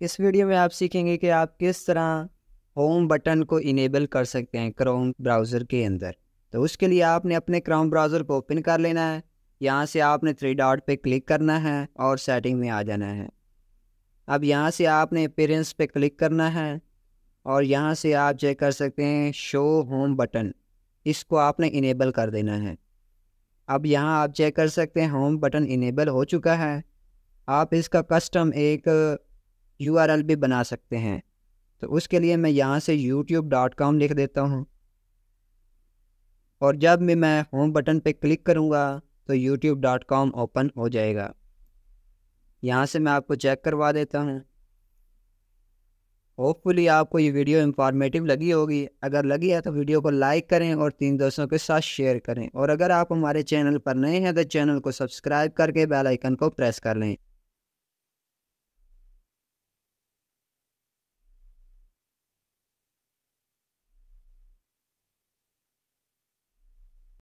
इस वीडियो में आप सीखेंगे कि आप किस तरह होम बटन को इनेबल कर सकते हैं क्रोम ब्राउज़र के अंदर तो उसके लिए आपने अपने क्रोम ब्राउज़र को ओपन कर लेना है यहाँ से आपने थ्री डॉट पे क्लिक करना है और सेटिंग में आ जाना है अब यहाँ से आपने अपेरेंस पे क्लिक करना है और यहाँ से आप चेक कर सकते हैं शो होम बटन इसको आपने इनेबल कर देना है अब यहाँ आप चेक कर सकते हैं होम बटन इनेबल हो चुका है आप इसका कस्टम एक यू भी बना सकते हैं तो उसके लिए मैं यहाँ से कॉम लिख देता हूँ और जब भी मैं होम बटन पे क्लिक करूँगा तो कॉम ओपन हो जाएगा यहाँ से मैं आपको चेक करवा देता हूँ होपफुली आपको ये वीडियो इंफॉर्मेटिव लगी होगी अगर लगी है तो वीडियो को लाइक करें और तीन दोस्तों के साथ शेयर करें और अगर आप हमारे चैनल पर नए हैं तो चैनल को सब्सक्राइब करके बेल आइकन को प्रेस कर लें